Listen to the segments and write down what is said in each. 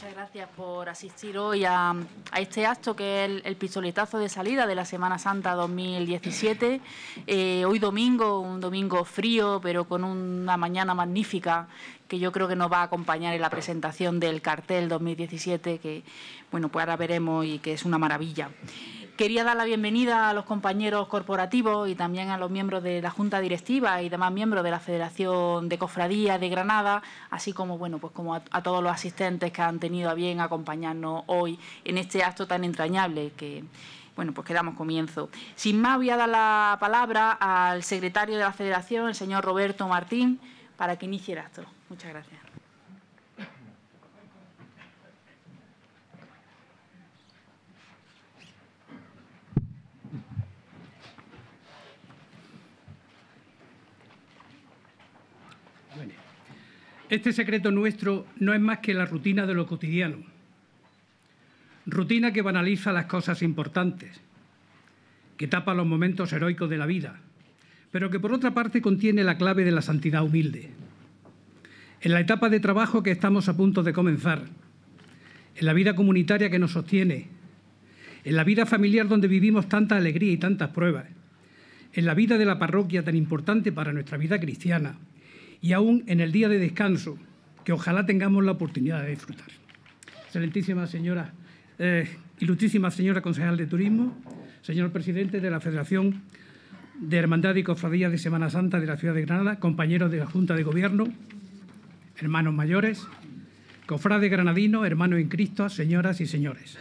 muchas gracias por asistir hoy a, este acto que es el, pistoletazo de salida de la Semana Santa 2017. Eh, hoy domingo, un domingo frío, pero con una mañana magnífica que yo creo que nos va a acompañar en la presentación del cartel 2017 que, bueno, pues ahora veremos y que es una maravilla. Quería dar la bienvenida a los compañeros corporativos y también a los miembros de la Junta Directiva y demás miembros de la Federación de Cofradía de Granada, así como bueno, pues como a, todos los asistentes que han tenido a bien acompañarnos hoy en este acto tan entrañable que bueno, pues quedamos comienzo. Sin más, voy a dar la palabra al secretario de la Federación, el señor Roberto Martín, para que inicie el acto. Muchas gracias. Este secreto nuestro no es más que la rutina de lo cotidiano, rutina que banaliza las cosas importantes, que tapa los momentos heroicos de la vida, pero que por otra parte contiene la clave de la santidad humilde. En la etapa de trabajo que estamos a punto de comenzar, en la vida comunitaria que nos sostiene, en la vida familiar donde vivimos tanta alegría y tantas pruebas, en la vida de la parroquia tan importante para nuestra vida cristiana, y aún en el día de descanso, que ojalá tengamos la oportunidad de disfrutar. Excelentísima señora, eh, ilustrísima señora concejal de Turismo, señor presidente de la Federación de Hermandad y Cofradía de Semana Santa de la Ciudad de Granada, compañeros de la Junta de Gobierno, hermanos mayores, cofrades granadinos, hermanos en Cristo, señoras y señores.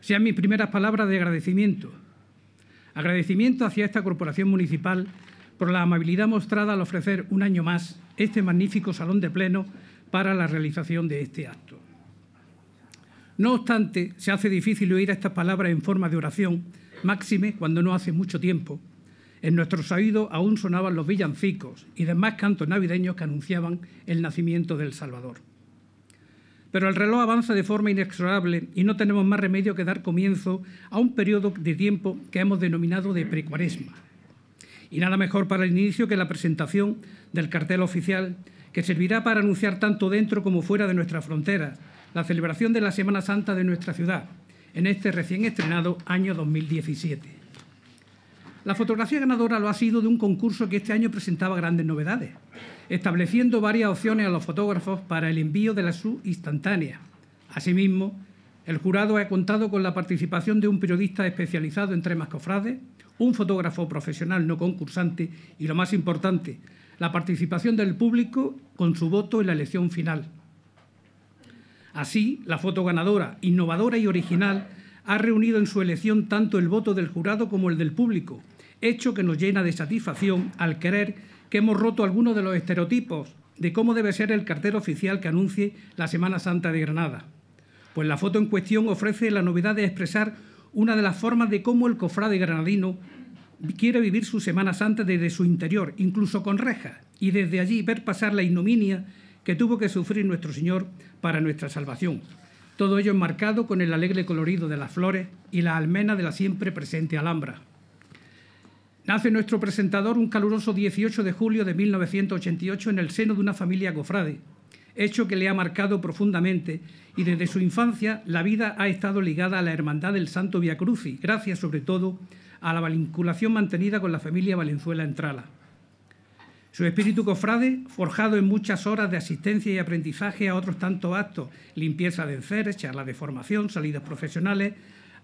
Sean mis primeras palabras de agradecimiento. Agradecimiento hacia esta corporación municipal por la amabilidad mostrada al ofrecer un año más este magnífico salón de pleno para la realización de este acto. No obstante, se hace difícil oír estas palabras en forma de oración, máxime cuando no hace mucho tiempo. En nuestros oídos aún sonaban los villancicos y demás cantos navideños que anunciaban el nacimiento del Salvador. Pero el reloj avanza de forma inexorable y no tenemos más remedio que dar comienzo a un periodo de tiempo que hemos denominado de precuaresma, y nada mejor para el inicio que la presentación del cartel oficial, que servirá para anunciar tanto dentro como fuera de nuestras fronteras la celebración de la Semana Santa de nuestra ciudad, en este recién estrenado año 2017. La fotografía ganadora lo ha sido de un concurso que este año presentaba grandes novedades, estableciendo varias opciones a los fotógrafos para el envío de la SU instantánea. Asimismo, el jurado ha contado con la participación de un periodista especializado en temas cofrades, un fotógrafo profesional no concursante y, lo más importante, la participación del público con su voto en la elección final. Así, la foto ganadora, innovadora y original, ha reunido en su elección tanto el voto del jurado como el del público, hecho que nos llena de satisfacción al querer que hemos roto algunos de los estereotipos de cómo debe ser el cartel oficial que anuncie la Semana Santa de Granada. Pues la foto en cuestión ofrece la novedad de expresar una de las formas de cómo el cofrade granadino quiere vivir su Semana Santa desde su interior, incluso con rejas, y desde allí ver pasar la ignominia que tuvo que sufrir nuestro Señor para nuestra salvación. Todo ello enmarcado con el alegre colorido de las flores y la almena de la siempre presente Alhambra. Nace nuestro presentador un caluroso 18 de julio de 1988 en el seno de una familia cofrade, hecho que le ha marcado profundamente y desde su infancia la vida ha estado ligada a la hermandad del Santo Via gracias sobre todo a la vinculación mantenida con la familia Valenzuela Entrala. Su espíritu cofrade, forjado en muchas horas de asistencia y aprendizaje a otros tantos actos, limpieza de enceres, charlas de formación, salidas profesionales,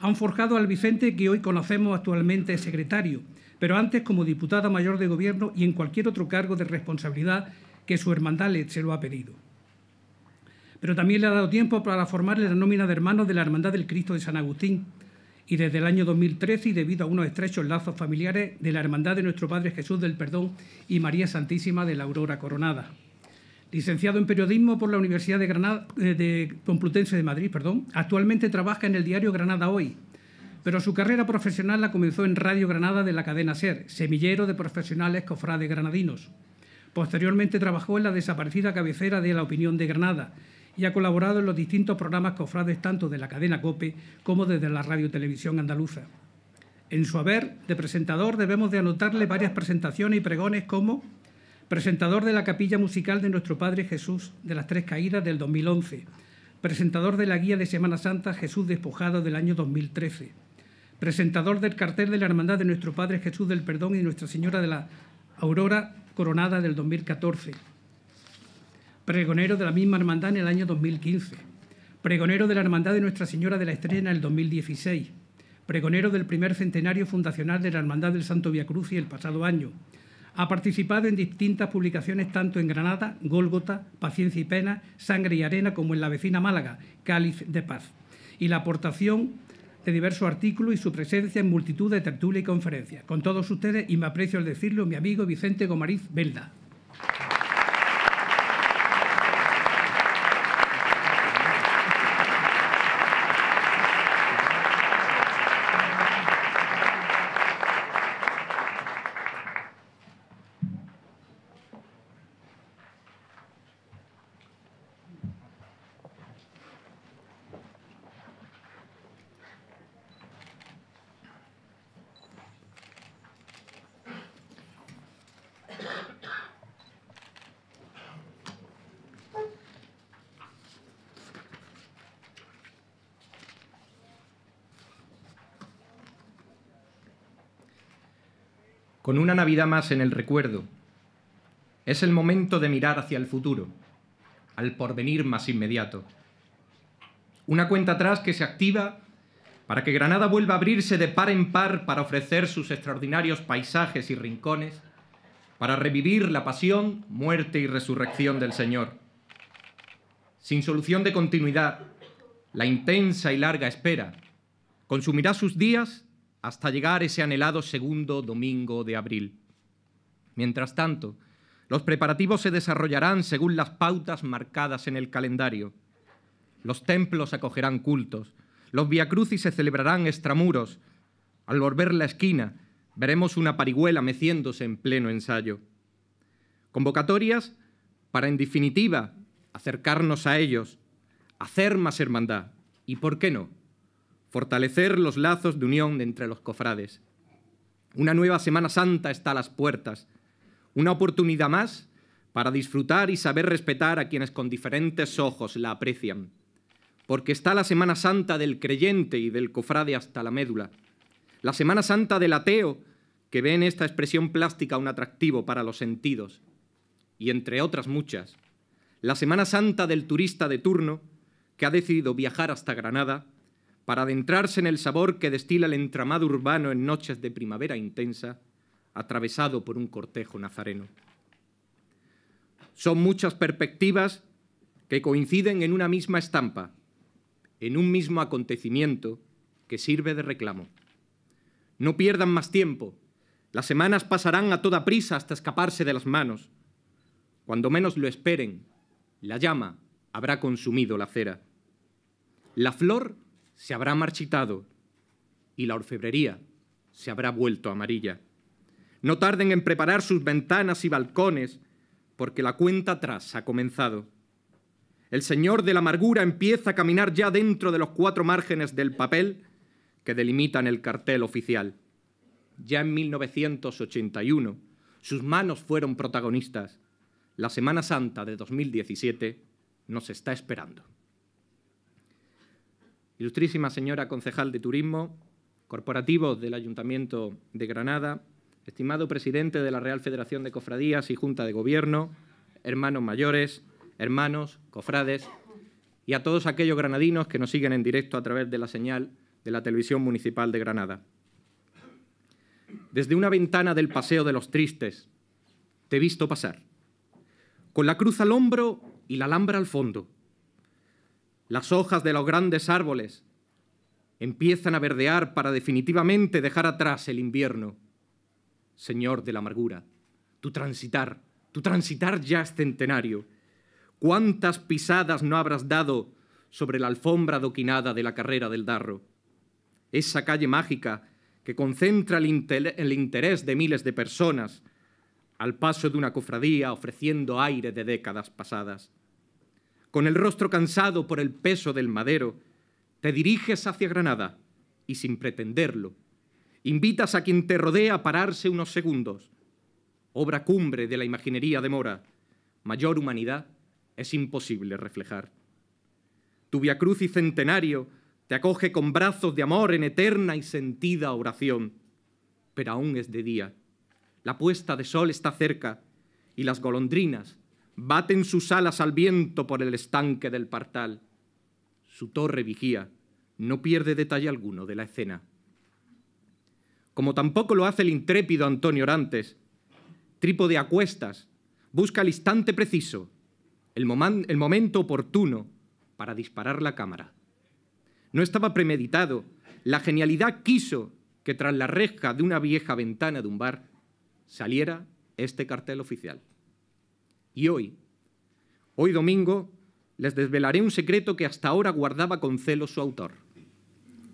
han forjado al Vicente que hoy conocemos actualmente secretario, pero antes como diputada mayor de gobierno y en cualquier otro cargo de responsabilidad que su hermandad le se lo ha pedido pero también le ha dado tiempo para formar la nómina de hermanos de la Hermandad del Cristo de San Agustín. Y desde el año 2013, y debido a unos estrechos lazos familiares de la Hermandad de nuestro Padre Jesús del Perdón y María Santísima de la Aurora Coronada. Licenciado en Periodismo por la Universidad de, Granada, eh, de Complutense de Madrid, perdón, actualmente trabaja en el diario Granada Hoy, pero su carrera profesional la comenzó en Radio Granada de la cadena SER, semillero de profesionales cofrades granadinos. Posteriormente trabajó en la desaparecida cabecera de La Opinión de Granada, y ha colaborado en los distintos programas cofrades tanto de la cadena COPE como desde la Radio Televisión Andaluza. En su haber de presentador debemos de anotarle varias presentaciones y pregones como presentador de la capilla musical de nuestro Padre Jesús de las Tres Caídas del 2011, presentador de la guía de Semana Santa Jesús Despojado del año 2013, presentador del cartel de la Hermandad de nuestro Padre Jesús del Perdón y Nuestra Señora de la Aurora Coronada del 2014, pregonero de la misma hermandad en el año 2015, pregonero de la Hermandad de Nuestra Señora de la Estrella en el 2016, pregonero del primer centenario fundacional de la Hermandad del Santo y el pasado año. Ha participado en distintas publicaciones tanto en Granada, Gólgota, Paciencia y Pena, Sangre y Arena como en la vecina Málaga, Cáliz de Paz. Y la aportación de diversos artículos y su presencia en multitud de tertulias y conferencias. Con todos ustedes, y me aprecio al decirlo, mi amigo Vicente Gomariz Belda. con una Navidad más en el recuerdo. Es el momento de mirar hacia el futuro, al porvenir más inmediato. Una cuenta atrás que se activa para que Granada vuelva a abrirse de par en par para ofrecer sus extraordinarios paisajes y rincones, para revivir la pasión, muerte y resurrección del Señor. Sin solución de continuidad, la intensa y larga espera consumirá sus días hasta llegar ese anhelado segundo domingo de abril. Mientras tanto, los preparativos se desarrollarán según las pautas marcadas en el calendario. Los templos acogerán cultos, los viacrucis se celebrarán extramuros. Al volver la esquina, veremos una parihuela meciéndose en pleno ensayo. Convocatorias para, en definitiva, acercarnos a ellos, hacer más hermandad y, ¿por qué no?, fortalecer los lazos de unión entre los cofrades. Una nueva Semana Santa está a las puertas, una oportunidad más para disfrutar y saber respetar a quienes con diferentes ojos la aprecian, porque está la Semana Santa del creyente y del cofrade hasta la médula, la Semana Santa del ateo, que ve en esta expresión plástica un atractivo para los sentidos, y entre otras muchas, la Semana Santa del turista de turno, que ha decidido viajar hasta Granada para adentrarse en el sabor que destila el entramado urbano en noches de primavera intensa, atravesado por un cortejo nazareno. Son muchas perspectivas que coinciden en una misma estampa, en un mismo acontecimiento que sirve de reclamo. No pierdan más tiempo. Las semanas pasarán a toda prisa hasta escaparse de las manos. Cuando menos lo esperen, la llama habrá consumido la cera. La flor se habrá marchitado y la orfebrería se habrá vuelto amarilla. No tarden en preparar sus ventanas y balcones, porque la cuenta atrás ha comenzado. El señor de la amargura empieza a caminar ya dentro de los cuatro márgenes del papel que delimitan el cartel oficial. Ya en 1981, sus manos fueron protagonistas. La Semana Santa de 2017 nos está esperando. Ilustrísima señora concejal de Turismo, corporativos del Ayuntamiento de Granada, estimado presidente de la Real Federación de Cofradías y Junta de Gobierno, hermanos mayores, hermanos, cofrades y a todos aquellos granadinos que nos siguen en directo a través de la señal de la Televisión Municipal de Granada. Desde una ventana del Paseo de los Tristes, te he visto pasar, con la cruz al hombro y la alhambra al fondo, las hojas de los grandes árboles empiezan a verdear para definitivamente dejar atrás el invierno. Señor de la amargura, tu transitar, tu transitar ya es centenario. ¿Cuántas pisadas no habrás dado sobre la alfombra adoquinada de la carrera del Darro? Esa calle mágica que concentra el, el interés de miles de personas al paso de una cofradía ofreciendo aire de décadas pasadas con el rostro cansado por el peso del madero, te diriges hacia Granada y sin pretenderlo, invitas a quien te rodea a pararse unos segundos. Obra cumbre de la imaginería de Mora, mayor humanidad es imposible reflejar. Tu viacruz y centenario te acoge con brazos de amor en eterna y sentida oración. Pero aún es de día. La puesta de sol está cerca y las golondrinas baten sus alas al viento por el estanque del partal. Su torre vigía, no pierde detalle alguno de la escena. Como tampoco lo hace el intrépido Antonio Orantes, trípode a cuestas, busca el instante preciso, el, el momento oportuno para disparar la cámara. No estaba premeditado, la genialidad quiso que tras la reja de una vieja ventana de un bar saliera este cartel oficial. Y hoy, hoy domingo, les desvelaré un secreto que hasta ahora guardaba con celo su autor.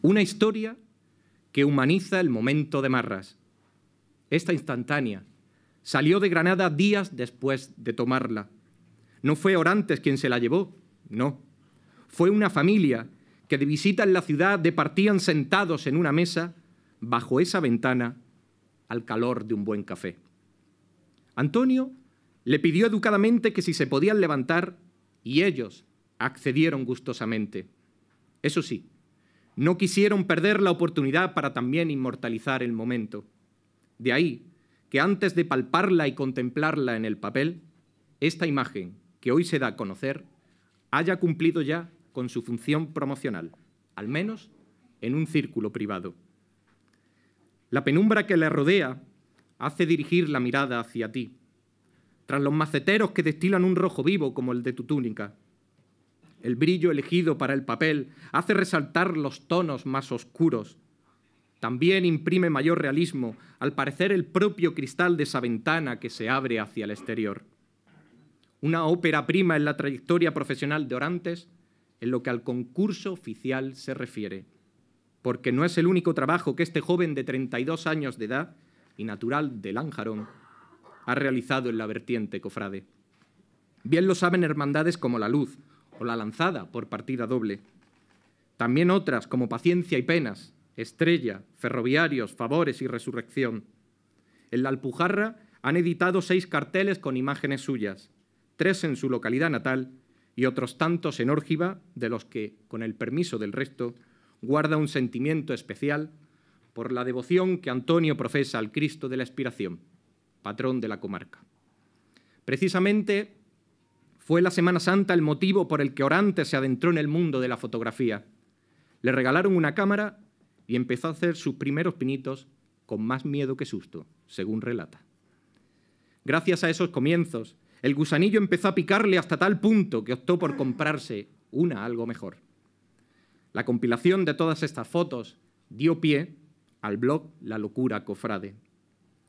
Una historia que humaniza el momento de Marras. Esta instantánea salió de Granada días después de tomarla. No fue Orantes quien se la llevó, no. Fue una familia que de visita en la ciudad departían sentados en una mesa bajo esa ventana al calor de un buen café. Antonio le pidió educadamente que si se podían levantar, y ellos accedieron gustosamente. Eso sí, no quisieron perder la oportunidad para también inmortalizar el momento. De ahí que antes de palparla y contemplarla en el papel, esta imagen que hoy se da a conocer haya cumplido ya con su función promocional, al menos en un círculo privado. La penumbra que le rodea hace dirigir la mirada hacia ti, tras los maceteros que destilan un rojo vivo como el de tu túnica. El brillo elegido para el papel hace resaltar los tonos más oscuros. También imprime mayor realismo, al parecer el propio cristal de esa ventana que se abre hacia el exterior. Una ópera prima en la trayectoria profesional de Orantes en lo que al concurso oficial se refiere, porque no es el único trabajo que este joven de 32 años de edad y natural de Lánjarón ha realizado en la vertiente cofrade. Bien lo saben hermandades como La Luz o La Lanzada por partida doble. También otras como Paciencia y Penas, Estrella, Ferroviarios, Favores y Resurrección. En la Alpujarra han editado seis carteles con imágenes suyas, tres en su localidad natal y otros tantos en Órgiva, de los que, con el permiso del resto, guarda un sentimiento especial por la devoción que Antonio profesa al Cristo de la Espiración patrón de la comarca. Precisamente fue la Semana Santa el motivo por el que Orante se adentró en el mundo de la fotografía. Le regalaron una cámara y empezó a hacer sus primeros pinitos con más miedo que susto, según relata. Gracias a esos comienzos, el gusanillo empezó a picarle hasta tal punto que optó por comprarse una algo mejor. La compilación de todas estas fotos dio pie al blog La Locura Cofrade,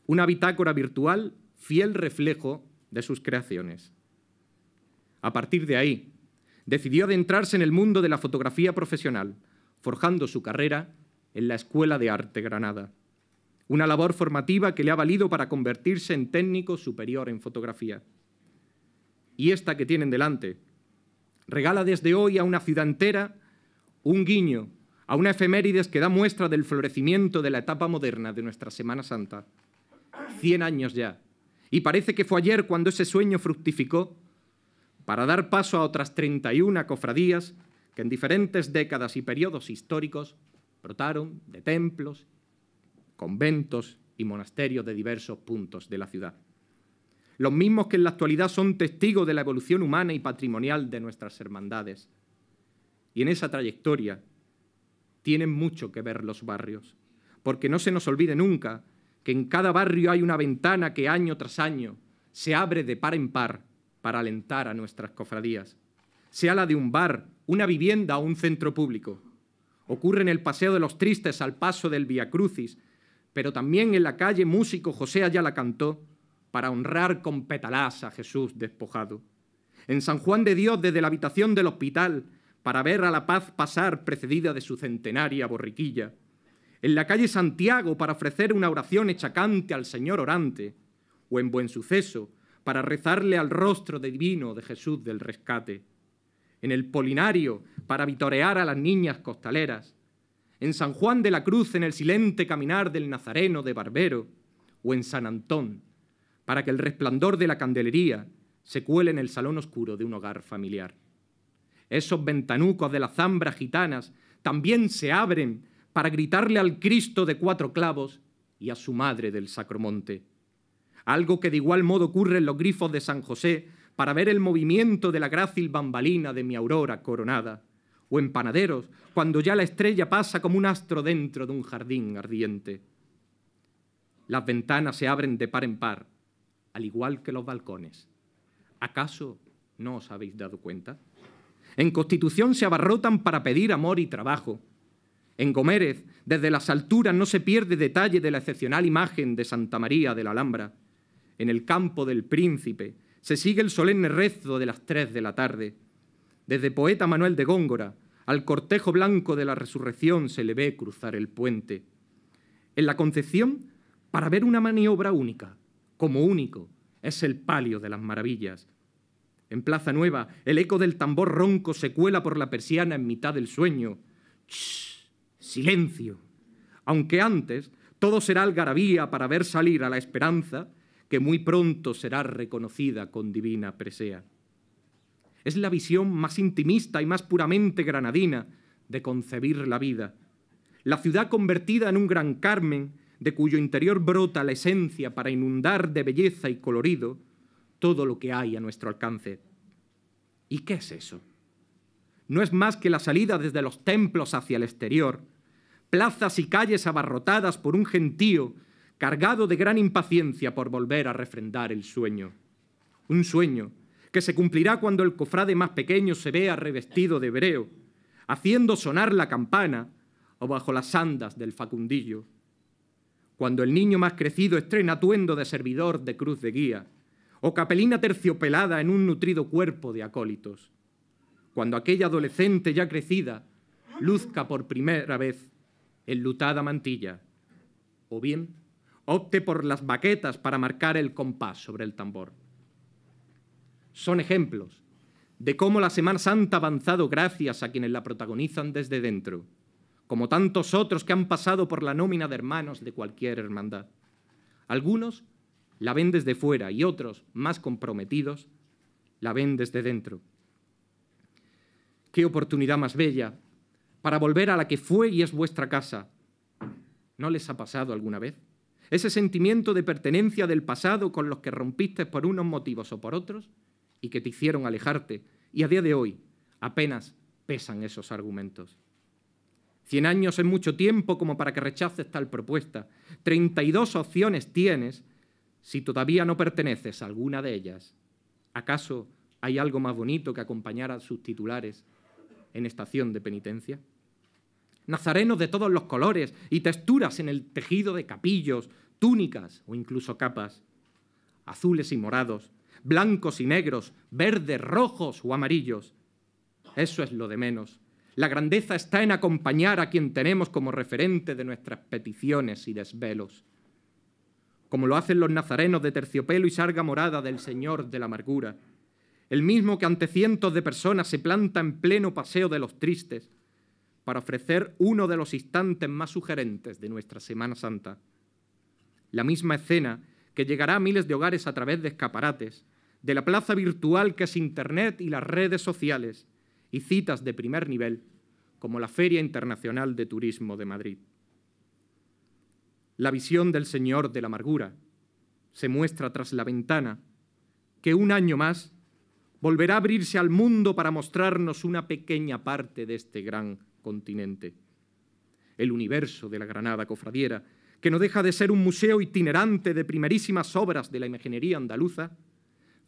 una bitácora virtual fiel reflejo de sus creaciones. A partir de ahí, decidió adentrarse en el mundo de la fotografía profesional, forjando su carrera en la Escuela de Arte Granada, una labor formativa que le ha valido para convertirse en técnico superior en fotografía. Y esta que tienen delante regala desde hoy a una ciudad entera un guiño a una efemérides que da muestra del florecimiento de la etapa moderna de nuestra Semana Santa. 100 años ya. Y parece que fue ayer cuando ese sueño fructificó para dar paso a otras 31 cofradías que en diferentes décadas y periodos históricos brotaron de templos, conventos y monasterios de diversos puntos de la ciudad. Los mismos que en la actualidad son testigos de la evolución humana y patrimonial de nuestras hermandades. Y en esa trayectoria tienen mucho que ver los barrios, porque no se nos olvide nunca que en cada barrio hay una ventana que año tras año se abre de par en par para alentar a nuestras cofradías, sea la de un bar, una vivienda o un centro público. Ocurre en el Paseo de los Tristes al paso del Via Crucis, pero también en la calle Músico José Ayala cantó para honrar con petalás a Jesús despojado. En San Juan de Dios desde la habitación del hospital para ver a la paz pasar precedida de su centenaria borriquilla en la calle Santiago para ofrecer una oración echacante al Señor orante, o en buen suceso para rezarle al rostro divino de Jesús del rescate, en el Polinario para vitorear a las niñas costaleras, en San Juan de la Cruz en el silente caminar del Nazareno de Barbero, o en San Antón, para que el resplandor de la candelería se cuele en el salón oscuro de un hogar familiar. Esos ventanucos de las zambras gitanas también se abren para gritarle al Cristo de cuatro clavos y a su madre del Sacromonte. Algo que de igual modo ocurre en los grifos de San José para ver el movimiento de la grácil bambalina de mi aurora coronada, o en panaderos cuando ya la estrella pasa como un astro dentro de un jardín ardiente. Las ventanas se abren de par en par, al igual que los balcones. ¿Acaso no os habéis dado cuenta? En Constitución se abarrotan para pedir amor y trabajo, en Gomérez, desde las alturas, no se pierde detalle de la excepcional imagen de Santa María de la Alhambra. En el campo del Príncipe se sigue el solemne rezo de las tres de la tarde. Desde poeta Manuel de Góngora, al cortejo blanco de la resurrección se le ve cruzar el puente. En la Concepción, para ver una maniobra única, como único, es el palio de las maravillas. En Plaza Nueva, el eco del tambor ronco se cuela por la persiana en mitad del sueño silencio, aunque antes todo será algarabía para ver salir a la esperanza que muy pronto será reconocida con divina presea. Es la visión más intimista y más puramente granadina de concebir la vida, la ciudad convertida en un gran Carmen, de cuyo interior brota la esencia para inundar de belleza y colorido todo lo que hay a nuestro alcance. ¿Y qué es eso? No es más que la salida desde los templos hacia el exterior, plazas y calles abarrotadas por un gentío cargado de gran impaciencia por volver a refrendar el sueño. Un sueño que se cumplirá cuando el cofrade más pequeño se vea revestido de hebreo, haciendo sonar la campana o bajo las andas del facundillo. Cuando el niño más crecido estrena atuendo de servidor de cruz de guía o capelina terciopelada en un nutrido cuerpo de acólitos. Cuando aquella adolescente ya crecida luzca por primera vez enlutada mantilla, o bien opte por las baquetas para marcar el compás sobre el tambor. Son ejemplos de cómo la Semana Santa ha avanzado gracias a quienes la protagonizan desde dentro, como tantos otros que han pasado por la nómina de hermanos de cualquier hermandad. Algunos la ven desde fuera y otros, más comprometidos, la ven desde dentro. Qué oportunidad más bella para volver a la que fue y es vuestra casa. ¿No les ha pasado alguna vez? Ese sentimiento de pertenencia del pasado con los que rompiste por unos motivos o por otros y que te hicieron alejarte. Y a día de hoy apenas pesan esos argumentos. Cien años es mucho tiempo como para que rechaces tal propuesta. Treinta y dos opciones tienes si todavía no perteneces a alguna de ellas. ¿Acaso hay algo más bonito que acompañar a sus titulares en estación de penitencia? nazarenos de todos los colores y texturas en el tejido de capillos, túnicas o incluso capas, azules y morados, blancos y negros, verdes, rojos o amarillos. Eso es lo de menos. La grandeza está en acompañar a quien tenemos como referente de nuestras peticiones y desvelos, como lo hacen los nazarenos de terciopelo y sarga morada del Señor de la Amargura, el mismo que ante cientos de personas se planta en pleno paseo de los tristes, para ofrecer uno de los instantes más sugerentes de nuestra Semana Santa. La misma escena que llegará a miles de hogares a través de escaparates, de la plaza virtual que es Internet y las redes sociales, y citas de primer nivel, como la Feria Internacional de Turismo de Madrid. La visión del Señor de la Amargura se muestra tras la ventana, que un año más volverá a abrirse al mundo para mostrarnos una pequeña parte de este gran continente. El universo de la Granada cofradiera, que no deja de ser un museo itinerante de primerísimas obras de la imaginería andaluza,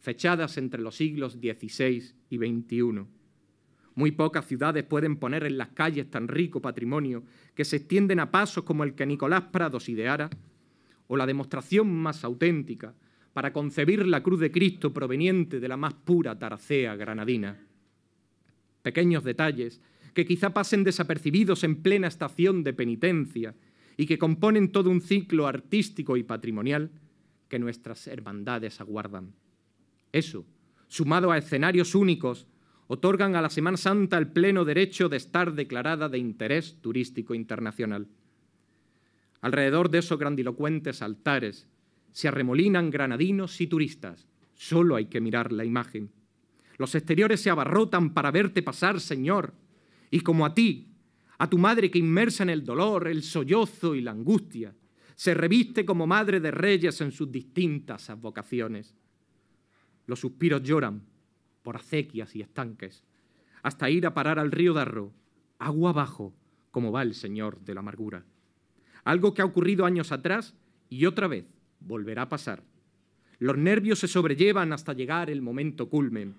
fechadas entre los siglos XVI y XXI. Muy pocas ciudades pueden poner en las calles tan rico patrimonio que se extienden a pasos como el que Nicolás Prados ideara, o la demostración más auténtica para concebir la cruz de Cristo proveniente de la más pura taracea granadina. Pequeños detalles que quizá pasen desapercibidos en plena estación de penitencia y que componen todo un ciclo artístico y patrimonial que nuestras hermandades aguardan. Eso, sumado a escenarios únicos, otorgan a la Semana Santa el pleno derecho de estar declarada de interés turístico internacional. Alrededor de esos grandilocuentes altares se arremolinan granadinos y turistas. Solo hay que mirar la imagen. Los exteriores se abarrotan para verte pasar, Señor, y como a ti, a tu madre que inmersa en el dolor, el sollozo y la angustia, se reviste como madre de reyes en sus distintas advocaciones. Los suspiros lloran por acequias y estanques, hasta ir a parar al río Darro, agua abajo, como va el Señor de la Amargura. Algo que ha ocurrido años atrás y otra vez volverá a pasar. Los nervios se sobrellevan hasta llegar el momento culmen.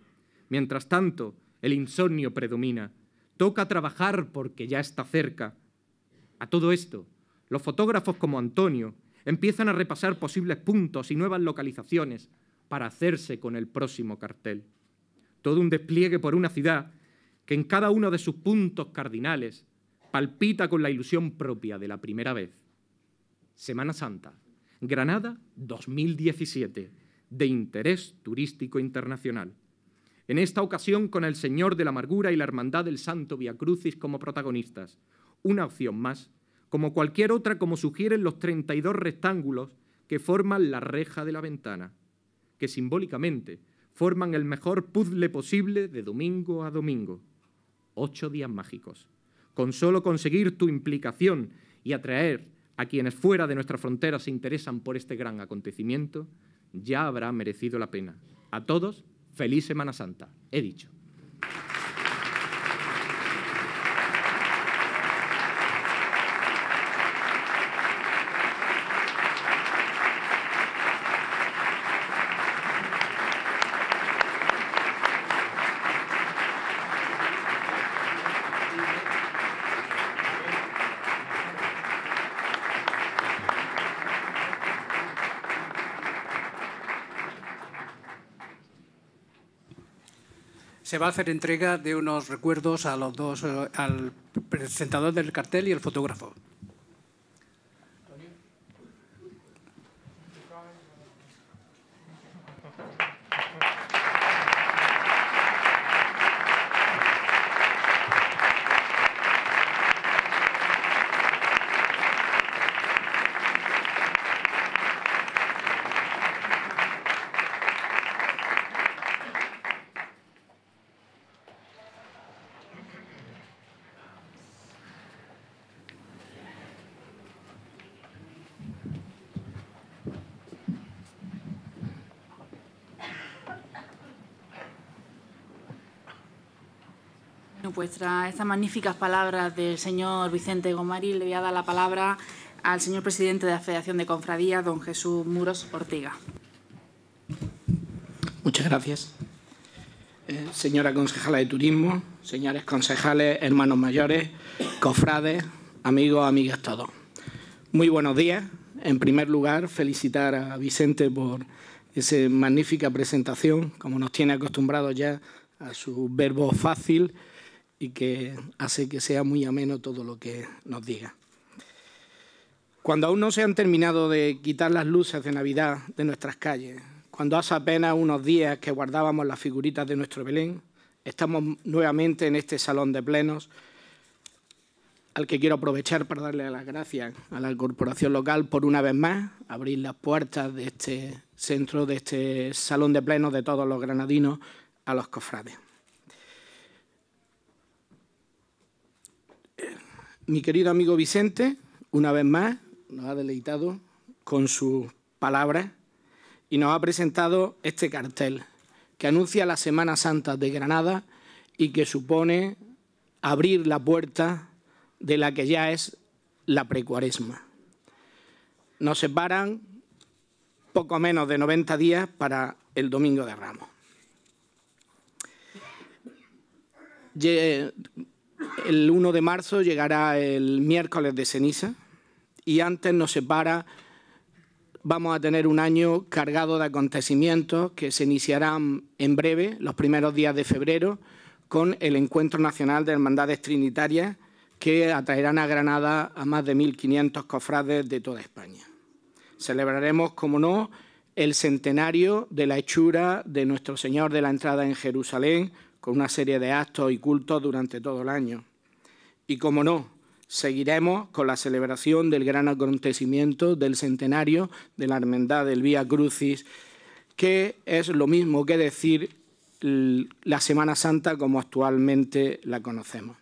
Mientras tanto, el insomnio predomina Toca trabajar porque ya está cerca. A todo esto, los fotógrafos como Antonio empiezan a repasar posibles puntos y nuevas localizaciones para hacerse con el próximo cartel. Todo un despliegue por una ciudad que en cada uno de sus puntos cardinales palpita con la ilusión propia de la primera vez. Semana Santa, Granada 2017, de interés turístico internacional en esta ocasión con el Señor de la Amargura y la Hermandad del Santo Via Crucis como protagonistas. Una opción más, como cualquier otra como sugieren los 32 rectángulos que forman la reja de la ventana, que simbólicamente forman el mejor puzzle posible de domingo a domingo. Ocho días mágicos. Con solo conseguir tu implicación y atraer a quienes fuera de nuestra frontera se interesan por este gran acontecimiento, ya habrá merecido la pena. A todos Feliz Semana Santa, he dicho. se va a hacer entrega de unos recuerdos a los dos, eh, al presentador del cartel y el fotógrafo. pues tras estas magníficas palabras del señor Vicente Gomari, le voy a dar la palabra al señor presidente de la Federación de Confradías, don Jesús Muros Ortega. Muchas gracias. Eh, señora concejala de Turismo, señores concejales, hermanos mayores, cofrades, amigos, amigas todos. Muy buenos días. En primer lugar, felicitar a Vicente por esa magnífica presentación, como nos tiene acostumbrados ya a su verbo fácil y que hace que sea muy ameno todo lo que nos diga. Cuando aún no se han terminado de quitar las luces de Navidad de nuestras calles, cuando hace apenas unos días que guardábamos las figuritas de nuestro Belén, estamos nuevamente en este salón de plenos al que quiero aprovechar para darle las gracias a la corporación local por una vez más abrir las puertas de este centro, de este salón de plenos de todos los granadinos a los cofrades. mi querido amigo Vicente, una vez más, nos ha deleitado con sus palabras y nos ha presentado este cartel que anuncia la Semana Santa de Granada y que supone abrir la puerta de la que ya es la precuaresma. Nos separan poco menos de 90 días para el Domingo de Ramos. El 1 de marzo llegará el miércoles de ceniza y antes nos separa, vamos a tener un año cargado de acontecimientos que se iniciarán en breve, los primeros días de febrero, con el Encuentro Nacional de Hermandades Trinitarias que atraerán a Granada a más de 1.500 cofrades de toda España. Celebraremos, como no, el centenario de la hechura de nuestro Señor de la entrada en Jerusalén, con una serie de actos y cultos durante todo el año. Y como no, seguiremos con la celebración del gran acontecimiento del centenario de la Hermandad del Vía Crucis, que es lo mismo que decir la Semana Santa como actualmente la conocemos.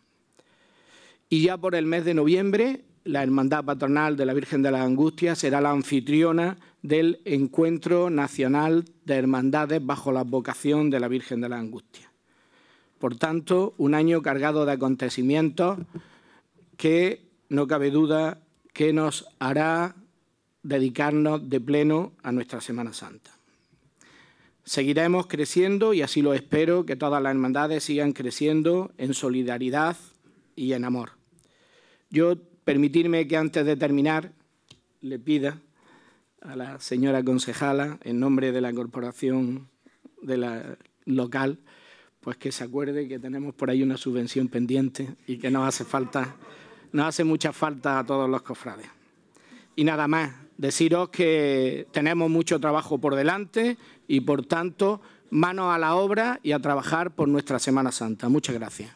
Y ya por el mes de noviembre, la Hermandad Patronal de la Virgen de la Angustia será la anfitriona del Encuentro Nacional de Hermandades bajo la vocación de la Virgen de la Angustia. Por tanto, un año cargado de acontecimientos que, no cabe duda, que nos hará dedicarnos de pleno a nuestra Semana Santa. Seguiremos creciendo y así lo espero, que todas las hermandades sigan creciendo en solidaridad y en amor. Yo permitirme que antes de terminar le pida a la señora concejala, en nombre de la corporación de la local, pues que se acuerde que tenemos por ahí una subvención pendiente y que nos hace falta, nos hace mucha falta a todos los cofrades. Y nada más, deciros que tenemos mucho trabajo por delante y por tanto, manos a la obra y a trabajar por nuestra Semana Santa. Muchas gracias.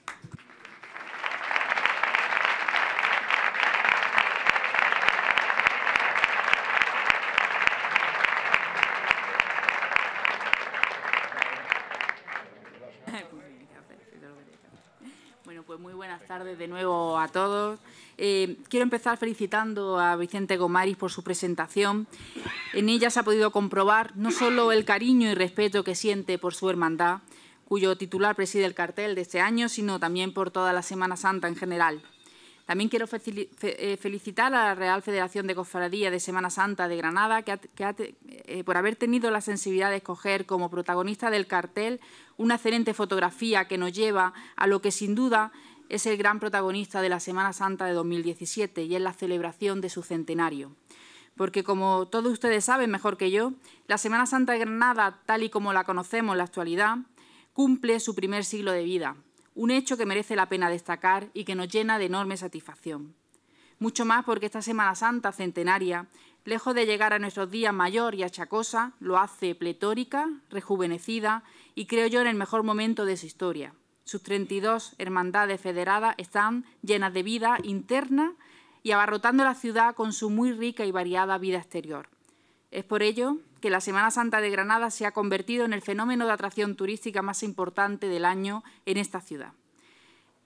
quiero empezar felicitando a Vicente Gomaris por su presentación. En ella se ha podido comprobar no solo el cariño y respeto que siente por su hermandad, cuyo titular preside el cartel de este año, sino también por toda la Semana Santa en general. También quiero eh, felicitar a la Real Federación de Cofradía de Semana Santa de Granada que, eh, por haber tenido la sensibilidad de escoger como protagonista del cartel una excelente fotografía que nos lleva a lo que sin duda es el gran protagonista de la Semana Santa de 2017 y es la celebración de su centenario. Porque como todos ustedes saben mejor que yo, la Semana Santa de Granada, tal y como la conocemos en la actualidad, cumple su primer siglo de vida, un hecho que merece la pena destacar y que nos llena de enorme satisfacción. Mucho más porque esta Semana Santa centenaria, lejos de llegar a nuestros días mayor y achacosa, lo hace pletórica, rejuvenecida y creo yo en el mejor momento de su historia sus 32 hermandades federadas están llenas de vida interna y abarrotando la ciudad con su muy rica y variada vida exterior. Es por ello que la Semana Santa de Granada se ha convertido en el fenómeno de atracción turística más importante del año en esta ciudad.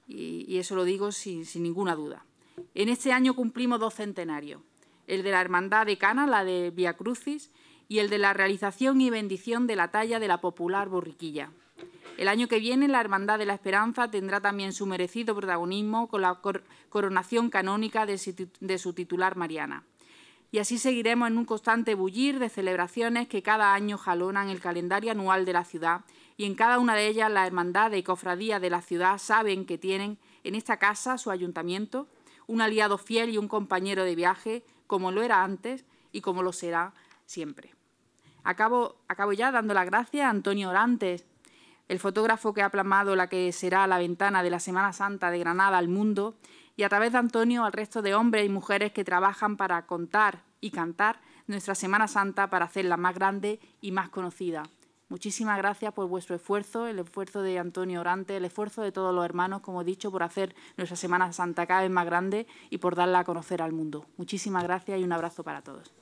Y, eso lo digo sin, ninguna duda. En este año cumplimos dos centenarios, el de la Hermandad de Cana, la de Via Crucis, y el de la realización y bendición de la talla de la popular borriquilla, el año que viene, la Hermandad de la Esperanza tendrá también su merecido protagonismo con la coronación canónica de su, titular Mariana. Y así seguiremos en un constante bullir de celebraciones que cada año jalonan el calendario anual de la ciudad y en cada una de ellas la hermandad y cofradía de la ciudad saben que tienen en esta casa, su ayuntamiento, un aliado fiel y un compañero de viaje, como lo era antes y como lo será siempre. Acabo, acabo ya dando las gracias a Antonio Orantes, el fotógrafo que ha plasmado la que será la ventana de la Semana Santa de Granada al mundo, y a través de Antonio al resto de hombres y mujeres que trabajan para contar y cantar nuestra Semana Santa para hacerla más grande y más conocida. Muchísimas gracias por vuestro esfuerzo, el esfuerzo de Antonio Orante, el esfuerzo de todos los hermanos, como he dicho, por hacer nuestra Semana Santa cada vez más grande y por darla a conocer al mundo. Muchísimas gracias y un abrazo para todos.